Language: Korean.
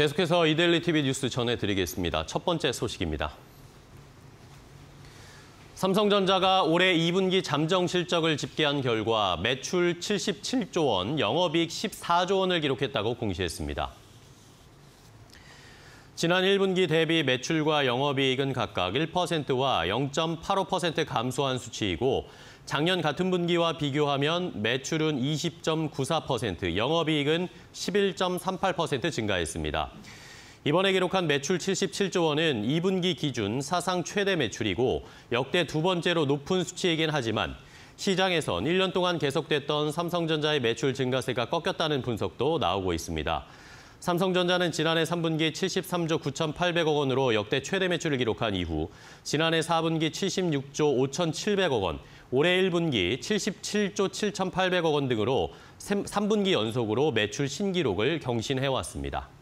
계속해서 이데일리 TV 뉴스 전해드리겠습니다. 첫 번째 소식입니다. 삼성전자가 올해 2분기 잠정 실적을 집계한 결과 매출 77조 원, 영업이익 14조 원을 기록했다고 공시했습니다. 지난 1분기 대비 매출과 영업이익은 각각 1%와 0.85% 감소한 수치이고 작년 같은 분기와 비교하면 매출은 20.94%, 영업이익은 11.38% 증가했습니다. 이번에 기록한 매출 77조 원은 2분기 기준 사상 최대 매출이고 역대 두 번째로 높은 수치이긴 하지만 시장에선 1년 동안 계속됐던 삼성전자의 매출 증가세가 꺾였다는 분석도 나오고 있습니다. 삼성전자는 지난해 3분기 73조 9,800억 원으로 역대 최대 매출을 기록한 이후 지난해 4분기 76조 5,700억 원, 올해 1분기 77조 7,800억 원 등으로 3분기 연속으로 매출 신기록을 경신해왔습니다.